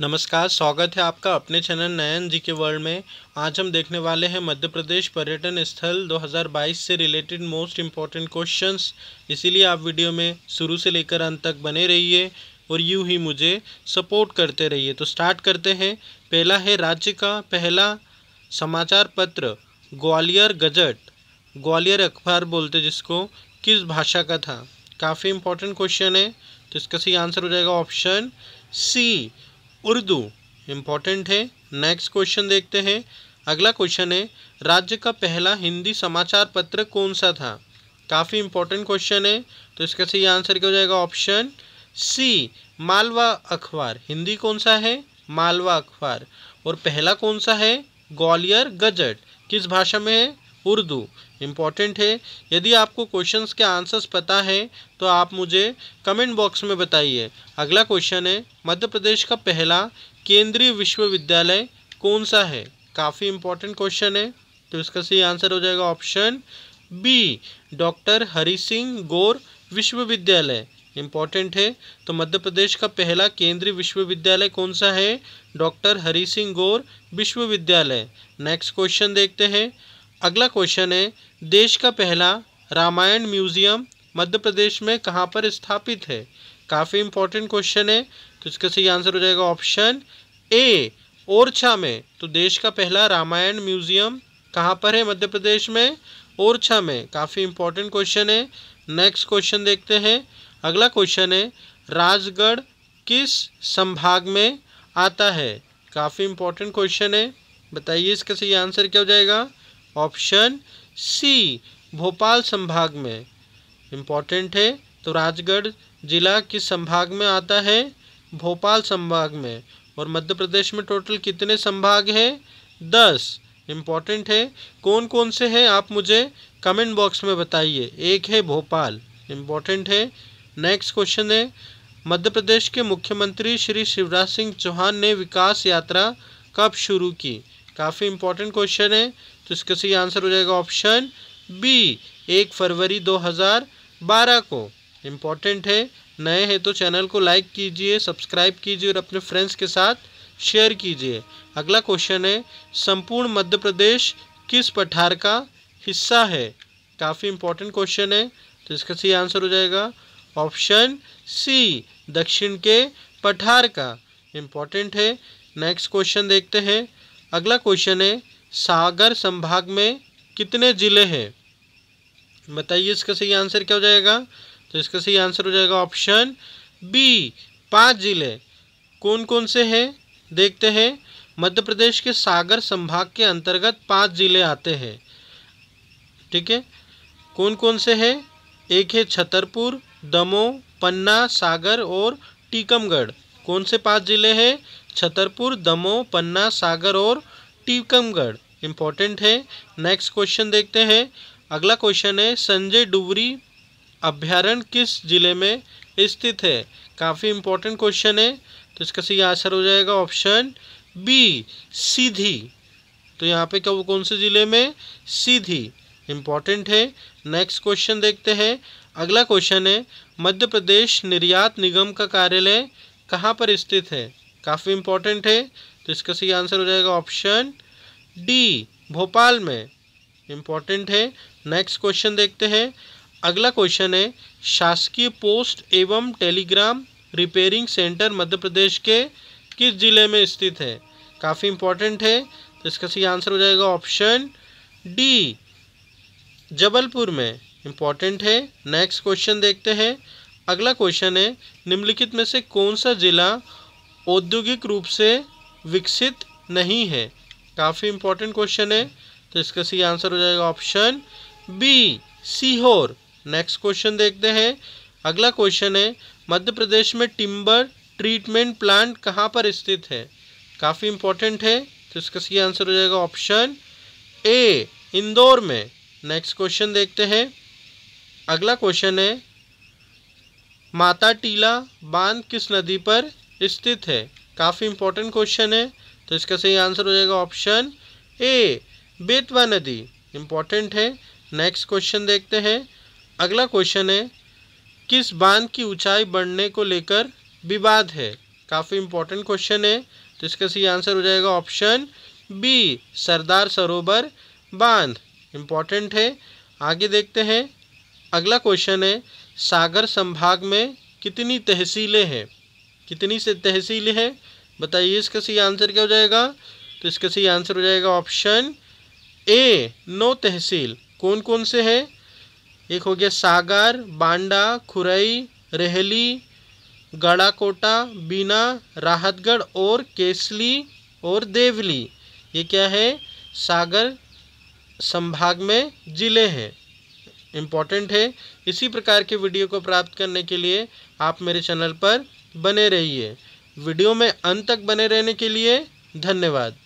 नमस्कार स्वागत है आपका अपने चैनल नयन जी के वर्ल्ड में आज हम देखने वाले हैं मध्य प्रदेश पर्यटन स्थल 2022 से रिलेटेड मोस्ट इम्पॉर्टेंट क्वेश्चंस इसीलिए आप वीडियो में शुरू से लेकर अंत तक बने रहिए और यूँ ही मुझे सपोर्ट करते रहिए तो स्टार्ट करते हैं पहला है राज्य का पहला समाचार पत्र ग्वालियर गजट ग्वालियर अखबार बोलते जिसको किस भाषा का था काफ़ी इम्पोर्टेंट क्वेश्चन है तो इसका सही आंसर हो जाएगा ऑप्शन सी उर्दू इम्पॉर्टेंट है नेक्स्ट क्वेश्चन देखते हैं अगला क्वेश्चन है राज्य का पहला हिंदी समाचार पत्र कौन सा था काफ़ी इंपॉर्टेंट क्वेश्चन है तो इसका सही आंसर क्या हो जाएगा ऑप्शन सी मालवा अखबार हिंदी कौन सा है मालवा अखबार और पहला कौन सा है ग्वालियर गजट किस भाषा में है उर्दू इम्पॉर्टेंट है यदि आपको क्वेश्चंस के आंसर्स पता है तो आप मुझे कमेंट बॉक्स में बताइए अगला क्वेश्चन है मध्य प्रदेश का पहला केंद्रीय विश्वविद्यालय कौन सा है काफ़ी इम्पोर्टेंट क्वेश्चन है तो इसका सही आंसर हो जाएगा option B doctor Hari Singh Gour विश्वविद्यालय इम्पॉर्टेंट है तो मध्य प्रदेश का पहला केंद्रीय विश्वविद्यालय कौन सा है डॉक्टर हरि सिंह गौर विश्वविद्यालय नेक्स्ट क्वेश्चन देखते हैं अगला क्वेश्चन है देश का पहला रामायण म्यूज़ियम मध्य प्रदेश में कहाँ पर स्थापित है काफ़ी इंपॉर्टेंट क्वेश्चन है तो इसका सही आंसर हो जाएगा ऑप्शन ए ओरछा में तो देश का पहला रामायण म्यूज़ियम कहाँ पर है मध्य प्रदेश में ओरछा में काफ़ी इंपॉर्टेंट क्वेश्चन है नेक्स्ट क्वेश्चन देखते हैं अगला क्वेश्चन है राजगढ़ किस संभाग में आता है काफ़ी इंपॉर्टेंट क्वेश्चन है बताइए इसका सही आंसर क्या हो जाएगा ऑप्शन सी भोपाल संभाग में इम्पॉर्टेंट है तो राजगढ़ जिला किस संभाग में आता है भोपाल संभाग में और मध्य प्रदेश में टोटल कितने संभाग हैं दस इम्पॉर्टेंट है कौन कौन से हैं आप मुझे कमेंट बॉक्स में बताइए एक है भोपाल इम्पॉर्टेंट है नेक्स्ट क्वेश्चन है मध्य प्रदेश के मुख्यमंत्री श्री शिवराज सिंह चौहान ने विकास यात्रा कब शुरू की काफ़ी इम्पोर्टेंट क्वेश्चन है तो इसका सही आंसर हो जाएगा ऑप्शन बी एक फरवरी 2012 को इम्पॉर्टेंट है नए हैं तो चैनल को लाइक कीजिए सब्सक्राइब कीजिए और अपने फ्रेंड्स के साथ शेयर कीजिए अगला क्वेश्चन है संपूर्ण मध्य प्रदेश किस पठार का हिस्सा है काफ़ी इम्पोर्टेंट क्वेश्चन है तो इसका सही आंसर हो जाएगा ऑप्शन सी दक्षिण के पठार का इम्पॉर्टेंट है नेक्स्ट क्वेश्चन देखते हैं अगला क्वेश्चन है सागर संभाग में कितने ज़िले हैं बताइए इसका सही आंसर क्या हो जाएगा तो इसका सही आंसर हो जाएगा ऑप्शन बी पांच ज़िले कौन कौन से हैं देखते हैं मध्य प्रदेश के सागर संभाग के अंतर्गत पांच ज़िले आते हैं ठीक है कौन कौन से हैं एक है छतरपुर दमोह पन्ना सागर और टीकमगढ़ कौन से पांच ज़िले हैं छतरपुर दमोह पन्ना सागर और टीकमगढ़ इम्पॉर्टेंट है नेक्स्ट क्वेश्चन देखते हैं अगला क्वेश्चन है संजय डुबरी अभ्यारण्य किस जिले में स्थित है काफ़ी इंपॉर्टेंट क्वेश्चन है तो इसका सही आंसर हो जाएगा ऑप्शन बी सीधी तो यहाँ पे क्या वो कौन से ज़िले में सीधी इम्पॉर्टेंट है नेक्स्ट क्वेश्चन देखते हैं अगला क्वेश्चन है मध्य प्रदेश निर्यात निगम का कार्यालय कहाँ पर स्थित है काफ़ी इम्पोर्टेंट है तो इसका सही आंसर हो जाएगा ऑप्शन डी भोपाल में इम्पॉर्टेंट है नेक्स्ट क्वेश्चन देखते हैं अगला क्वेश्चन है शासकीय पोस्ट एवं telegram repairing centre Madhya Pradesh के किस जिले में स्थित है काफ़ी इंपॉर्टेंट है तो इसका सही आंसर हो जाएगा ऑप्शन डी जबलपुर में इम्पॉर्टेंट है नेक्स्ट क्वेश्चन देखते हैं अगला क्वेश्चन है निम्नलिखित में से कौन सा जिला औद्योगिक रूप से विकसित नहीं है काफ़ी इंपॉर्टेंट क्वेश्चन है तो इसका सही आंसर हो जाएगा option B Sehore next question देखते हैं अगला क्वेश्चन है मध्य प्रदेश में टिम्बर ट्रीटमेंट प्लांट कहाँ पर स्थित है काफ़ी इंपॉर्टेंट है तो इसका सही आंसर हो जाएगा ऑप्शन ए इंदौर में नेक्स्ट क्वेश्चन देखते हैं अगला क्वेश्चन है माता टीला बांध किस नदी पर स्थित है काफ़ी इंपॉर्टेंट क्वेश्चन है तो इसका सही आंसर हो जाएगा ऑप्शन ए बेतवा नदी इम्पॉर्टेंट है नेक्स्ट क्वेश्चन देखते हैं अगला क्वेश्चन है किस बांध की ऊंचाई बढ़ने को लेकर विवाद है काफ़ी इंपॉर्टेंट क्वेश्चन है तो इसका सही आंसर हो जाएगा ऑप्शन बी सरदार सरोवर बांध इम्पॉर्टेंट है आगे देखते हैं अगला क्वेश्चन है सागर संभाग में कितनी तहसीलें हैं कितनी से तहसील है बताइए इसका सही आंसर क्या हो जाएगा तो इसका सही आंसर हो जाएगा ऑप्शन ए नौ तहसील कौन कौन से है एक हो गया सागर बांडा खुरई रेहली गड़ाकोटा बीना राहतगढ़ और केसली और देवली ये क्या है सागर संभाग में ज़िले हैं इम्पॉर्टेंट है इसी प्रकार के वीडियो को प्राप्त करने के लिए आप मेरे चैनल पर बने रहिए वीडियो में अंत तक बने रहने के लिए धन्यवाद